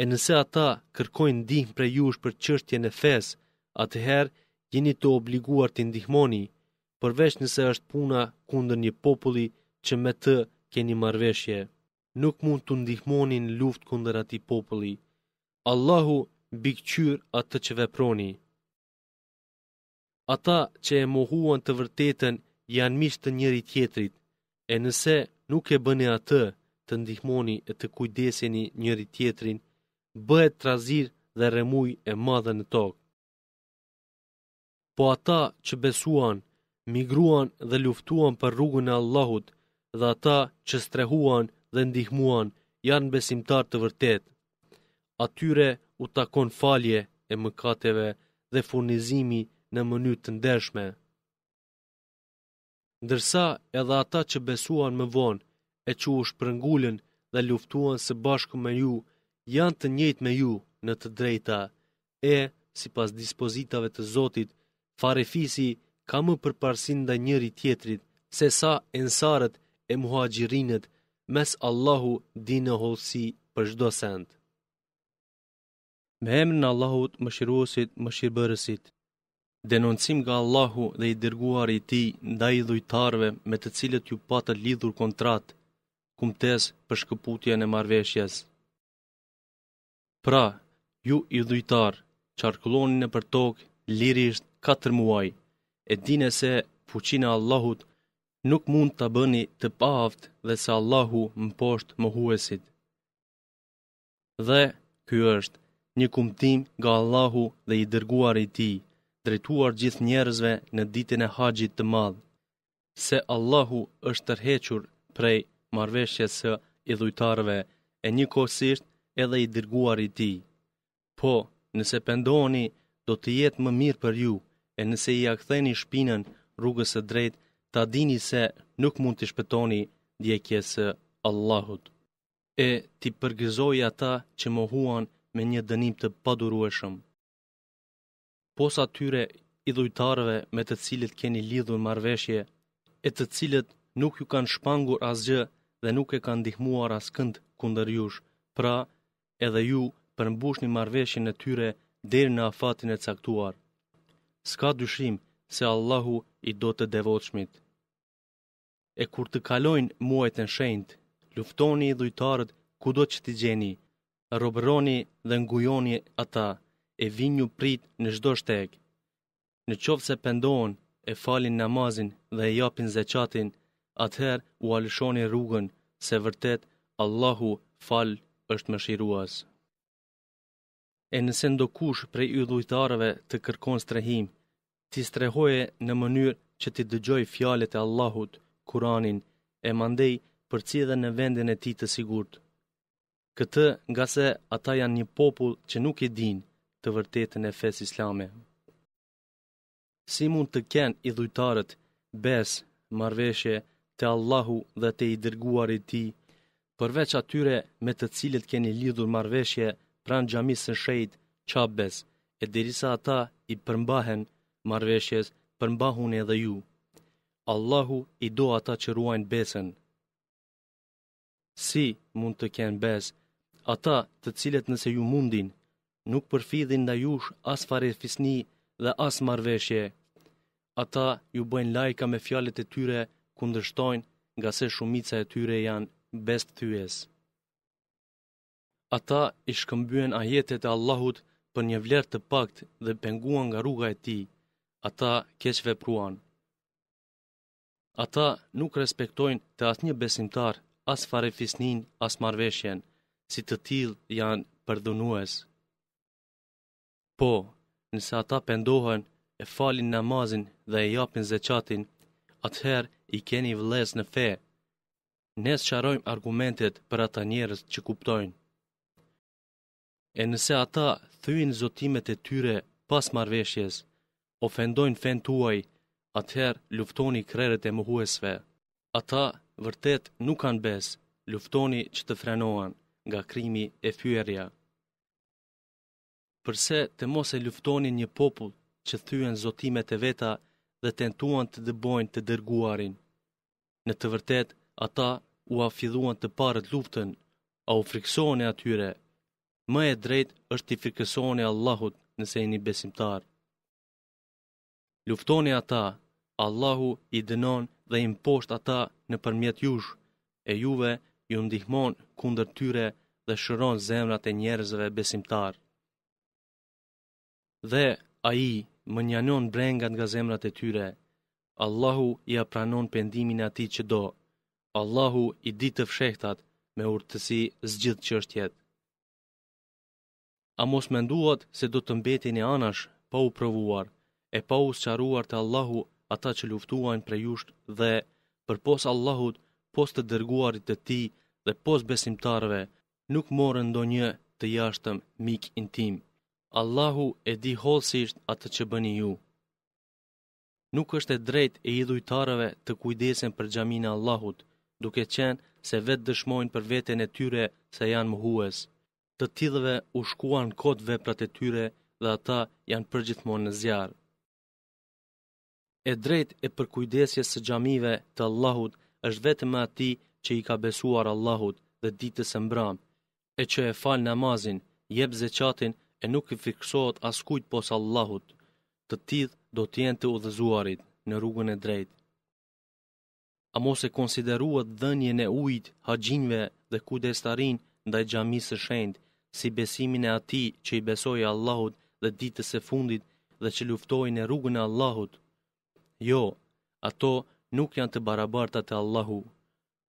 e nëse ata kërkojnë ndihmë për jush për çështjen e fes, atëherë jeni të obliguar të ndihmoni, përveç nëse është puna kundër një populli që me të keni marrveshje. Nuk mund të ndihmoni në luftë kundër atij populli. Allahu bikqyr atë që veproni. Ata që e mohuan të vërtetën janë miqtë të njëri tjetrit, e nëse nuk e bëni atë, të ndihmoni e të kujdeseni njëri tjetrin bëhet trazir dhe remuj e madhe në tokë. Po ata që besuan, migruan dhe luftuan për rrugën e Allahut, dhe ata që strehuan dhe ndihmuan, janë besimtar të vërtet. Atyre u takon falje e mëkateve dhe furnizimi në mënyrë të ndershme. Ndërsa edhe ata që besuan më vonë, e që u shprëngullin dhe luftuan së bashku me ju, janë të njëjtë me ju në të drejta e si pas dispozitave të Zotit, farefisi ka më përparsin dhe njëri tjetrit, se sa ensarët e muhajgjirinët mes Allahu di në holsi për shdo send. Me hemë në Allahut më shiruosit më shirëbërësit, denoncim nga Allahu dhe i dërguar i ti nda i dhujtarve me të cilët ju patë lidhur kontrat, kumtes për shkëputje në marveshjesë. Pra, ju i dhujtar, qarkulloni në për tokë, lirisht, katër muaj, e dine se fuqina Allahut nuk mund të bëni të paft dhe se Allahu më poshtë më huesit. Dhe, kjo është, një kumtim nga Allahu dhe i dërguar i ti, drejtuar gjithë njerëzve në ditin e haqit të madhë, se Allahu është tërhequr prej marveshje së i dhujtarve, e një kosisht edhe i dirguar i ti. Po, nëse pendoni, do të jetë më mirë për ju, e nëse i aktheni shpinën rrugës e drejt, ta dini se nuk mund të shpetoni djekjesë Allahut. E ti përgëzoj ata që më huan me një dënim të padurueshëm. Pos atyre i dhujtarëve me të cilit keni lidhën marveshje, e të cilit nuk ju kanë shpangur asgjë dhe nuk e kanë dihmuar as kënd kunder jush, pra edhe ju përmbush një marveshin e tyre deri në afatin e caktuar. Ska dyshim se Allahu i do të devotshmit. E kur të kalojnë muajt e shenjt, luftoni i dhujtarët ku do që t'i gjeni, robëroni dhe ngujoni ata, e vinë prit në shdo shtek. Në qovë se pendohen, e falin namazin dhe e japin zeqatin, atëherë u alëshoni rrugën, se vërtet Allahu falë është më shiruas. E nëse ndo kush prej i dhujtarëve të kërkon strehim, ti strehoje në mënyrë që ti dëgjoj fjalet e Allahut, Kuranin, e mandej për cidhe në vendin e ti të sigurt. Këtë nga se ata janë një popull që nuk i din të vërtetën e fes islame. Si mund të ken i dhujtarët, bes, marveshje, të Allahu dhe të i dërguar i ti, përveç atyre me të cilët keni lidhur marveshje pran gjamisë në shejt qabes, e dirisa ata i përmbahen marveshjes, përmbahun edhe ju. Allahu i do ata që ruajnë besën. Si mund të kenë besë, ata të cilët nëse ju mundin, nuk përfidhin nda jush as fare fisni dhe as marveshje. Ata ju bëjnë lajka me fjalet e tyre kundërshtojnë nga se shumica e tyre janë best thyes. Ata i shkëmbyen ajetet e Allahut për një vlerë të pakt dhe penguan nga rruga e ti, ata keq vepruan. Ata nuk respektojnë të asë një besimtar, as farefisnin, as marveshjen, si të tilë janë përdhunues. Po, nëse ata pendohen, e falin namazin dhe e japin zeqatin, atëherë i keni vles në fe ne qarojmë argumentet për ata njerëz që kuptojnë. E nëse ata thyin zotimet e tyre pas marveshjes, ofendojnë fen tuaj, atëherë luftoni kreret e muhuesve. Ata vërtet nuk kanë bes, luftoni që të frenohen nga krimi e fyërja. Përse të mos e luftoni një popull që thyen zotimet e veta dhe tentuan të dëbojnë të dërguarin? Në të vërtet, ata u afiduan të parët luftën, a u frikësohën e atyre. Më e drejt është i frikësohën e Allahut nëse e një besimtar. Luftoni ata, Allahu i dënon dhe i mposht ata në përmjet jush, e juve ju ndihmon kundër tyre dhe shëron zemrat e njerëzve besimtar. Dhe a i më njanon brengat nga zemrat e tyre, Allahu i apranon pendimin ati që do. Allahu i ditë të fshehtat me urtësi zgjith jetë. A mos menduat se do të mbeti një anash pa u provuar, e pa u sëqaruar të Allahu ata që luftuajnë për jusht dhe për pos Allahut, pos të dërguarit të ti dhe pos besimtarve, nuk morën ndonjë një të jashtëm mik intim. Allahu e di holsisht atë që bëni ju. Nuk është e drejt e idhujtarëve të kujdesen për gjamina Allahut, duke qenë se vetë dëshmojnë për vetën e tyre se janë muhues. Të tjilëve u shkuan kod veprat e tyre dhe ata janë përgjithmonë në zjarë. E drejt e përkujdesjes së gjamive të Allahut është vetë me ati që i ka besuar Allahut dhe ditës e mbram, e që e fal namazin, jebë zeqatin e nuk i fiksohet askujt posa Allahut, të tjith do t'jen të udhëzuarit në rrugën e drejtë. A mos e konsideruat dhenje e ujt, haqinve dhe kudestarin ndaj gjami së shend, si besimin e ati që i besoj Allahut dhe ditës e fundit dhe që luftoj në rrugën e Allahut. Jo, ato nuk janë të barabarta të Allahu.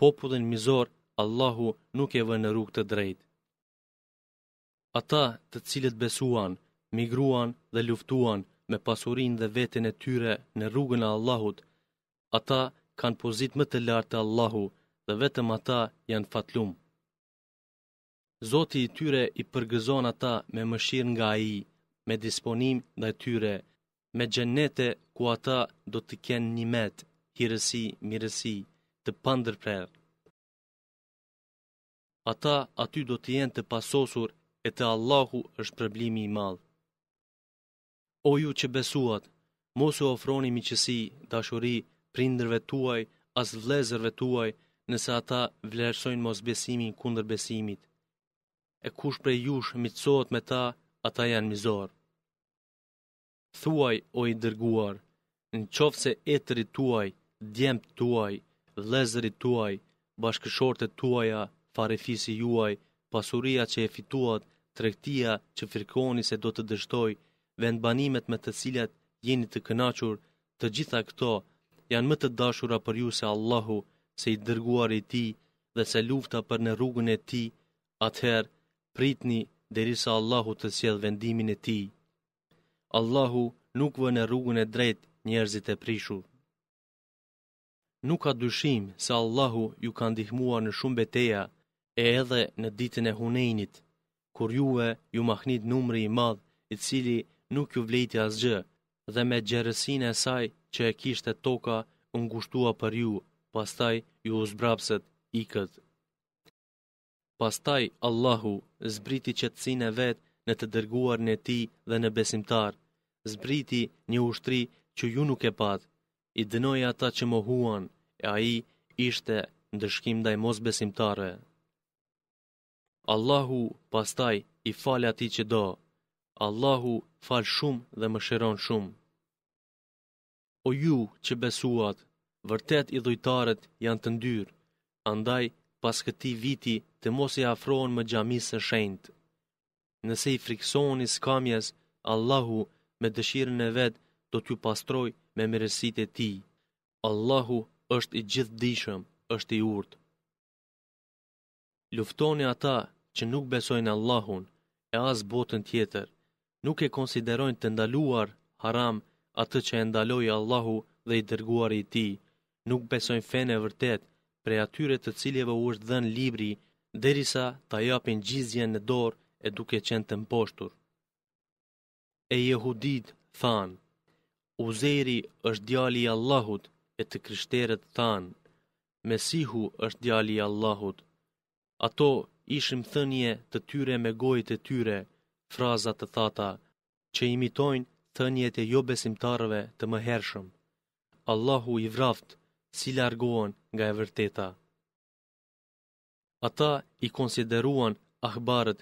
Popullin mizor, Allahu nuk e vë në rrugë të drejt. Ata të cilët besuan, migruan dhe luftuan me pasurin dhe vetën e tyre në rrugën e Allahut, ata të kanë pozit më të lartë të Allahu dhe vetëm ata janë fatlum. Zoti i tyre i përgëzon ata me mëshirë nga i, me disponim dhe tyre, me gjenete ku ata do të kjenë një metë, hirësi, mirësi, të pandër prerë. Ata aty do të jenë të pasosur e të Allahu është përblimi i malë. O ju që besuat, mos u ofroni miqësi, dashuri, prindërve tuaj, as vlezërve tuaj, nëse ata vlerësojnë mos besimin kundër besimit. E kush prej jush mitësot me ta, ata janë mizor. Thuaj, o i dërguar, në qofë se etërit tuaj, djemët tuaj, vlezërit tuaj, bashkëshortet tuaja, farefisi juaj, pasuria që e fituat, trektia që firkoni se do të dështoj, vendbanimet me të cilat jeni të kënachur, të gjitha këto janë më të dashura për ju se Allahu, se i dërguar i ti dhe se lufta për në rrugën e ti, atëherë pritni derisa Allahu të sjedh vendimin e ti. Allahu nuk vë në rrugën e drejt njerëzit e prishur. Nuk ka dyshim se Allahu ju ka ndihmuar në shumë beteja e edhe në ditën e hunenit, kur juve ju mahnit numri i madh i cili nuk ju vlejti asgjë dhe me gjerësine e saj që e kishte toka ngushtua për ju, pastaj ju uzbrapset i këtë. Pastaj Allahu zbriti qëtësin e vetë në të dërguar në ti dhe në besimtar, zbriti një ushtri që ju nuk e patë, i dënoj ata që më huan, e aji ishte ndëshkim dhe i mos besimtare. Allahu pastaj i falë ati që do, Allahu falë shumë dhe më shëron shumë o ju që besuat, vërtet i dhujtarët janë të ndyrë, andaj pas këti viti të mos i afrohen më gjamisë së shendë. Nëse i frikson i skamjes, Allahu me dëshirën e vetë do t'ju pastroj me mërësit e ti. Allahu është i gjithë dishëm, është i urtë. Luftoni ata që nuk besojnë Allahun e asë botën tjetër, nuk e konsiderojnë të ndaluar haram atë që e ndaloi Allahu dhe i dërguari i tij, nuk besojnë fenë e vërtet prej atyre të cilëve u është dhënë libri derisa ta japin gjizjen në dorë e duke qenë të mposhtur. E jehudit than, Uzeri është djali i Allahut e të krishterët than, Mesihu është djali i Allahut. Ato ishim thënje të tyre me gojit e tyre, frazat të thata, që imitojnë thënjet e jo besimtarëve të më hershëm. Allahu i vraftë si largohen nga e vërteta. Ata i konsideruan ahbarët